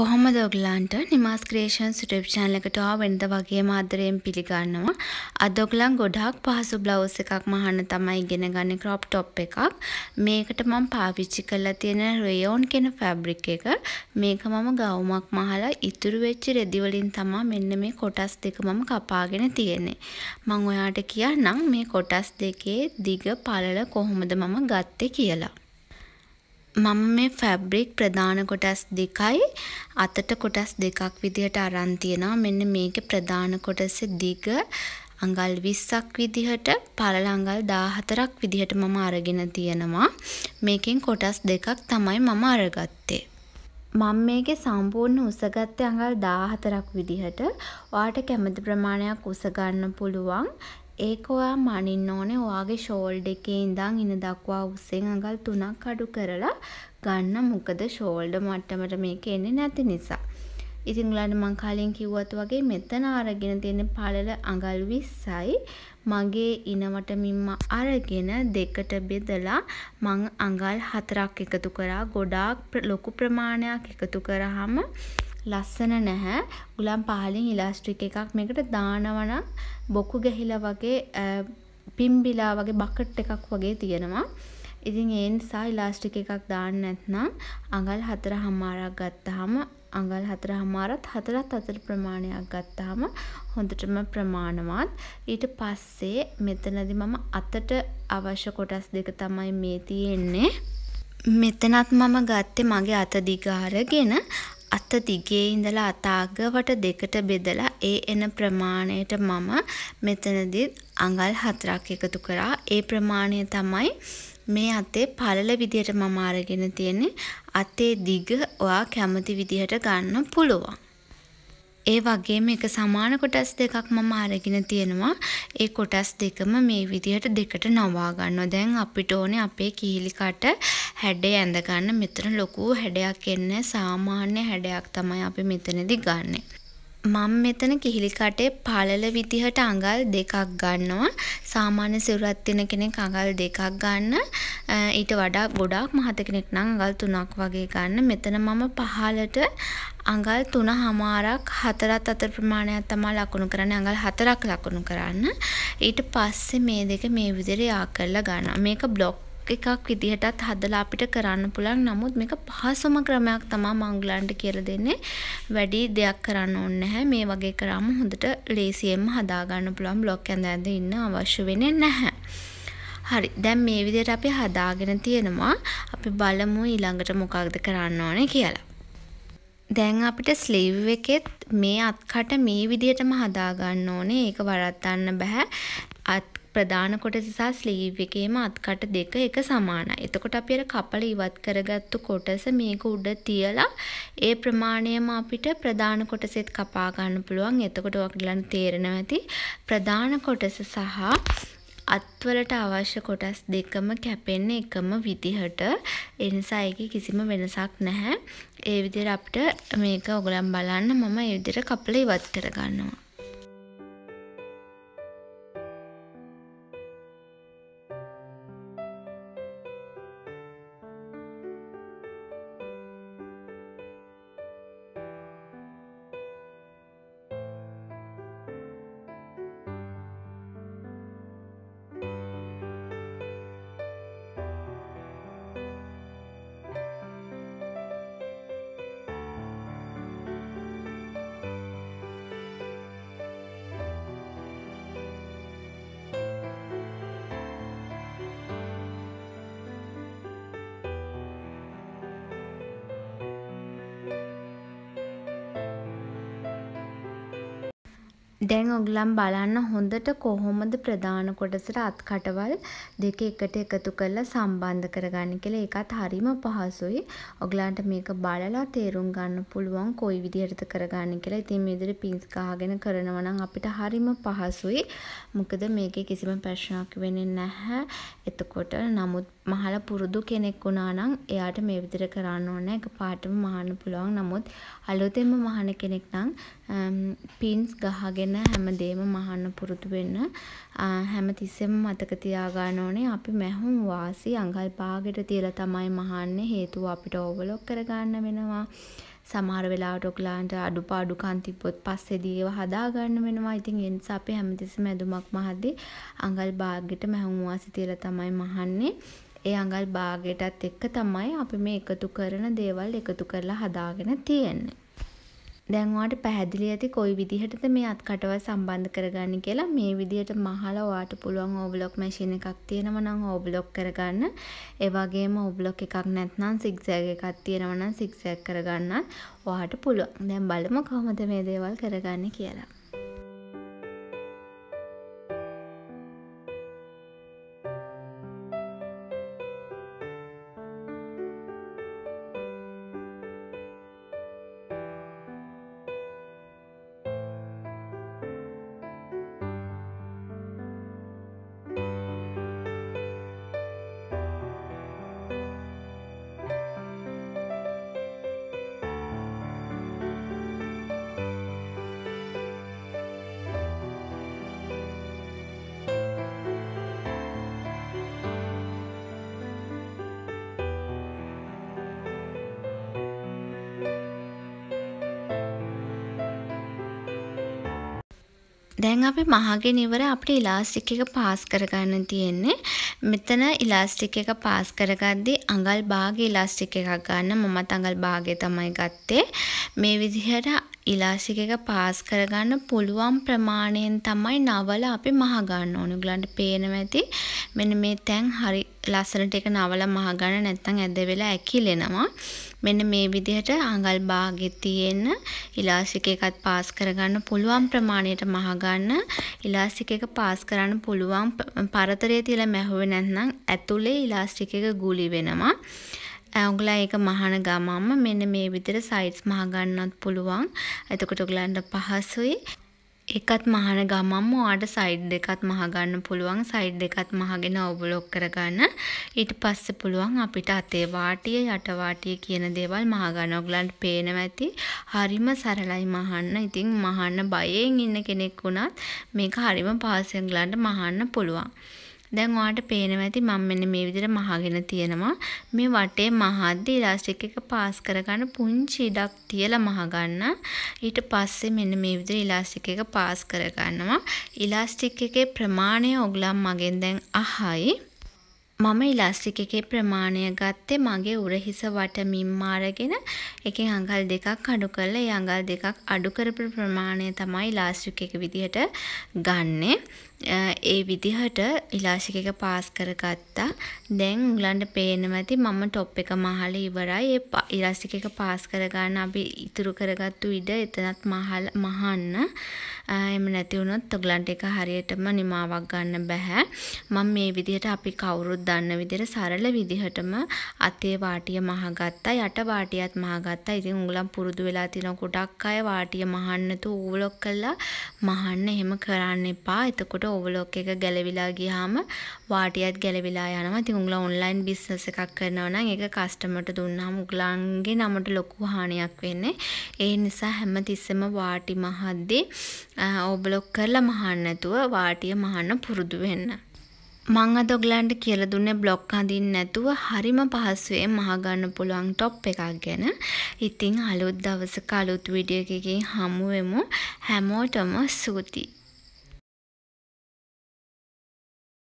කොහොමද ඔගලන්ට නිමාස් ක්‍රේෂන්ස් YouTube channel එකට ආවෙන්ද වගේම ආදරයෙන් පිළිගන්නවා. අද ඔගලන් ගොඩාක් පහසු බ්ලවුස් එකක් මහන්න තමයි ඉගෙන ගන්න crop top එකක්. මේකට මම පාවිච්චි කරලා තියෙන rayon කියන fabric එක. මේක මම ගවුමක් මහලා ඉතුරු වෙච්ච රෙදි වලින් තමයි මෙන්න මේ කොටස් දෙක මම කපාගෙන තියෙන්නේ. මම ඔයාට කියන්නම් මේ කොටස් දෙකේ දිග පළල කොහොමද මම ගත්තේ කියලා. මම මේ ෆැබ්‍රික් ප්‍රධාන කොටස් දෙකයි අතට කොටස් දෙකක් විදිහට අරන් තියෙනවා. මෙන්න මේකේ ප්‍රධාන කොටසේ දිග අඟල් 20ක් විදිහට පළල අඟල් 14ක් විදිහට මම අරගෙන තියෙනවා. මේකෙන් කොටස් දෙකක් තමයි මම අරගත්තේ. මම මේකේ සම්පූර්ණ උස ගත්තේ අඟල් 14ක් විදිහට. ඔයාට කැමති ප්‍රමාණයක් උස ගන්න පුළුවන්. ඒක ඔයා මනින්න ඕනේ ඔයාගේ ෂෝල්ඩ් එකේ ඉඳන් ඉන දක්වා උස්සෙන් අඟල් තුනක් අඩු කරලා ගන්න මොකද ෂෝල්ඩ මට්ටමට මේක එන්නේ නැති නිසා. ඉතින් ඔයාලට මං කලින් කිව්වත් වගේ මෙතන අරගෙන තියෙන පළල අඟල් 20යි මගේ ඉනවට මිම්ම අරගෙන දෙකට බෙදලා මං අඟල් හතරක් එකතු කරා ගොඩාක් ලොකු ප්‍රමාණයක් එකතු කරාම ලස්සන නැහැ. උලම් පහලින් ඉලාස්ටික් එකක් මේකට දානවා බොකු ගැහිලා වගේ පිම්බිලා වගේ බකට් එකක් වගේ තියෙනවා. ඉතින් ඒ නිසා ඉලාස්ටික් එකක් දාන්න නැත්නම් අඟල් 4:00ක් ගත්තාම අඟල් 4:00ත් 4ත් අතර ප්‍රමාණයක් ගත්තාම හොඳටම ප්‍රමාණවත්. ඊට පස්සේ මෙතනදී මම අතට අවශ්‍ය කොටස් දෙක තමයි මේ තියෙන්නේ. මෙතනත් මම ගත්තේ මගේ අත දිග අරගෙන අත දිගේ ඉඳලා අත අගවට දෙකට බෙදලා ඒ එන ප්‍රමාණයට මම මෙතනදී අඟල් හතරක් එකතු කරා. ඒ ප්‍රමාණය තමයි මේ අතේ පළල විදියට මම අරගෙන තියෙන්නේ. අතේ දිග ඔයා කැමති විදිහට ගන්න පුළුවන්. ඒ වගේම එක සමාන කොටස් දෙකක් මම අරගෙන තියෙනවා. ඒ කොටස් දෙකම මේ විදිහට දෙකට නවා ගන්නවා. දැන් අපිට ඕනේ අපේ කිහිලි කට හැඩය ඇඳ ගන්න. මෙතන ලොකු හැඩයක් එන්නේ සාමාන්‍ය හැඩයක් තමයි අපි මෙතනදී ගන්නෙ. මම මෙතන කිහිලි කටේ පළල විදිහට අඟල් දෙකක් ගන්නවා. සාමාන්‍ය සිවුරක් තියෙන කෙනෙක් අඟල් දෙකක් ගන්න. ඊට වඩා ගොඩාක් මහත කෙනෙක් නම් අඟල් තුනක් වගේ ගන්න. මෙතන මම පහළට අඟල් තුන හමාරක් හතරත් අතර ප්‍රමාණයක් තමා ලකුණු කරන්නේ අඟල් හතරක් ලකුණු කරන්න. ඊට පස්සේ මේ දෙක මේ විදිහට යා කරලා ගන්නවා. මේක බ්ලොක් එකක් විදිහටත් හදලා අපිට කරන්න පුළුවන්. නමුත් මේක පහසුම ක්‍රමයක් තමයි මංගලන්ට කියලා දෙන්නේ. වැඩි දෙයක් කරන්න ඕනේ නැහැ. මේ වගේ කරාම හොඳට ලේසියෙන්ම හදා ගන්න පුළුවන් බ්ලොක් ඇඳ ඇඳ ඉන්න අවශ්‍ය වෙන්නේ නැහැ. හරි. දැන් මේ විදිහට අපි හදාගෙන තියෙනවා. අපි බලමු ඊළඟට මොකක්ද කරන්න ඕනේ කියලා. දැන් අපිට ස්ලීව් එකෙත් මේ අත්කට මේ විදිහටම හදා ගන්න ඕනේ. ඒක වරද්දන්න බෑ. අත් ප්‍රධාන කොටස සහ ස්ලීව් එකේම අත්කට දෙක එක සමානයි. එතකොට අපි අර කපල ඉවත් කරගත්තු කොටස මේක උඩ තියලා ඒ ප්‍රමාණයම අපිට ප්‍රධාන කොටසෙත් කපා ගන්න පුළුවන්. එතකොට ඔයගලන් තේරෙනවා ඇති ප්‍රධාන කොටස සහ අත්වලට අවශ්‍ය කොටස් දෙකම කැපෙන්නේ එකම විදිහට. ඒ නිසා ඒකේ කිසිම වෙනසක් නැහැ. ඒ විදිහට අපිට මේක ඔයගලන් බලන්න මම ඒ විදිහට කපලා ඉවත් කරගන්නවා. දැන් ඔයගොල්ලන් බලන්න හොඳට කොහොමද ප්‍රධාන කොටසට අත් කටවල් දෙක එකට එකතු කරලා සම්බන්ධ කරගන්නේ කියලා ඒකත් හරිම පහසුයි. ඔයගලන්ට මේක බලලා තේරුම් ගන්න පුළුවන් කොයි විදිහටද කරගන්නේ කියලා. ඉතින් මේ විදිහට පින්ස් ගහගෙන කරනවා නම් අපිට හරිම පහසුයි. මොකද මේකේ කිසිම ප්‍රශ්නයක් වෙන්නේ නැහැ. එතකොට නමුත් මහල පුරුදු කෙනෙක් වුණා නම් එයාට මේ විදිහට කරන්න ඕනේ. එකපාරටම මහන්න පුළුවන්. නමුත් අලුතෙන්ම මහන කෙනෙක් නම් පින්ස් ගහගෙන ගැන හැමදේම මහන්න පුරුදු වෙන්න. හැම තිස්සෙම මතක තියාගන්න ඕනේ අපි මැහුම් වාසි අඟල් පහකට තියලා තමයි මහන්නේ. හේතුව අපිට ඕවර්ලොක් කරගන්න වෙනවා. සමහර වෙලාවට ඔයගොල්ලන්ට අඩුපාඩුකම් තිබ්බොත් පස්සේදී ඒවා හදාගන්න වෙනවා. ඉතින් ඒ නිසා අපි හැමතිස්සෙම ඇඳුමක් මහද්දී අඟල් භාගයට මැහුම් වාසි තියලා තමයි මහන්නේ. ඒ අඟල් භාගයටත් එක්ක තමයි අපි මේ එකතු කරන දේවල් එකතු කරලා හදාගෙන තියෙන්නේ. දැන් ඔයාට පැහැදිලි ඇති කොයි විදිහටද මේ අත්කටවල් සම්බන්ධ කරගන්න කියලා මේ විදිහට මහලා ඔයාට පුළුවන් ඕව්ලොක් මැෂින් එකක් තියෙනවා නම් ඕව්ලොක් කරගන්න. ඒ වගේම ඕව්ලොක් එකක් නැත්නම් සිග්සැග් එකක් තියෙනවා නම් සිග්සැග් කරගන්නත් ඔයාට පුළුවන්. දැන් බලමු කොහොමද මේ දේවල් කරගන්නේ කියලා. දැන් අපි මහගෙන ඉවර අපිට ඉලාස්ටික් එක පාස් කරගන්න තියෙන්නේ. මෙතන ඉලාස්ටික් එක පාස් කරගද්දී අඟල් භාගයේ ඉලාස්ටික් එකක් ගන්න මමත් අඟල් භාගයේ තමයි ගත්තේ. මේ විදිහට ඉලාස්ටික් එක පාස් කරගන්න පුළුවන් ප්‍රමාණයෙන් තමයි නවල අපි මහගන්න ඕන. උගලන්ට පේනවා ඇති. මෙන්න මේ තැන් හරි ලස්සනට එක නවල මහගන්න නැත්නම් ඇද වෙලා ඇකිලෙනවා. මෙන්න මේ විදිහට අඟල් භාගෙ තියෙන ඉලාස්ටික් එකත් පාස් කරගන්න පුළුවන් ප්‍රමාණයට මහගන්න. ඉලාස්ටික් එක පාස් කරන්න පුළුවන් පරතරයේ තියලා මැහුවේ නැත්නම් ඇතුලේ ඉලාස්ටික් එක ගුලි වෙනවා. ඔයගොල්ලෝ ඒක මහන ගමන්ම මෙන්න මේ විදිහට සයිඩ්ස් මහ ගන්නත් පුළුවන්. එතකොට ඔයගලන්ට පහසුයි. එකත් මහන ගමන්ම ඔයාට සයිඩ් දෙකත් මහ ගන්න පුළුවන්. සයිඩ් දෙකත් මහගෙන ඕවර්ලොක් කරගන්න. ඊට පස්සේ පුළුවන් අපිට අතේ වාටිය යට වාටිය කියන දේවල් මහ ගන්න. ඔයගලන්ට පේනවා ඇති. හරිම සරලයි මහන්න. ඉතින් මහන්න බයෙන් ඉන්න කෙනෙක් වුණත් මේක හරිම පහසුවෙන් ඔයගලන්ට මහන්න පුළුවන්. දැන් ඔයාලට පේනවා ඇති මම මෙන්න මේ විදිහට මහගෙන තියෙනවා. මේ වටේ මහද්දී ඉලාස්ටික් එක පාස් කරගන්න පුංචි ඉඩක් තියලා මහගන්න. ඊට පස්සේ මෙන්න මේ විදිහට ඉලාස්ටික් එක පාස් කරගන්නවා. ඉලාස්ටික් එකේ ප්‍රමාණය ඔගලන් මගෙන් දැන් අහයි. මම ඉලස්ටික් එකේ ප්‍රමාණය ගත්තේ මගේ උරහිස වටමින්ම අරගෙන එකෙන් අඟල් දෙකක් අඩු කරලා ඒ අඟල් දෙකක් අඩු කරපු ප්‍රමාණය තමයි ඉලාස්ටික් එක විදිහට ගන්නෙ. ඒ විදිහට ඉලාස්ටික් එක පාස් කරගත්තා. දැන් උගලන්ට පේනවා ඇති මම টොප් එක මහලා ඉවරයි. ඒ ඉලාස්ටික් එක පාස් කරගන්න අපි ඉතුරු කරගත්තු ඉඩ එතනත් මහන්න එහෙම නැති වුණොත් ඔයගලන්ට ඒක හරියටම නිමාවක් ගන්න බෑ. මම මේ විදිහට අපි කවුරුත් දන්න විදිහට සරල විදිහටම අතේ වාටිය මහගත්තා, යට වාටියත් මහගත්තා. ඉතින් උගලන් පුරුදු වෙලා තියෙන ගොඩක් අය වාටිය මහන්න තු ඕවලොක් කළා මහන්න එහෙම කරන්න එපා. එතකොට ඕවලොක් එක ගැලවිලා ගියාම වාටියත් ගැලවිලා යනවා. ඉතින් උගලන් ඔන්ලයින් බිස්නස් එකක් කරනවා නම් ඒක කස්ටමර්ට දුන්නාම උගලන්ගේ නමට ලොකු හානියක් වෙන්නේ. ඒ නිසා හැම තිස්සෙම වාටි මහද්දී ඕබලොක් කරලා මහන්න නැතුව වාටිය මහන්න පුරුදු වෙන්න. මං අද ඔයගලන්ට කියලා දුන්නේ බ්ලොග් හඳින්න නැතුව හරිම පහසුවෙන් මහගන්න පුළුවන් টොප් එකක් ගැන. ඉතින් අලුත් දවසක අලුත් වීඩියෝ එකකින් හමු වෙමු. හැමෝටම ස්තුතියි.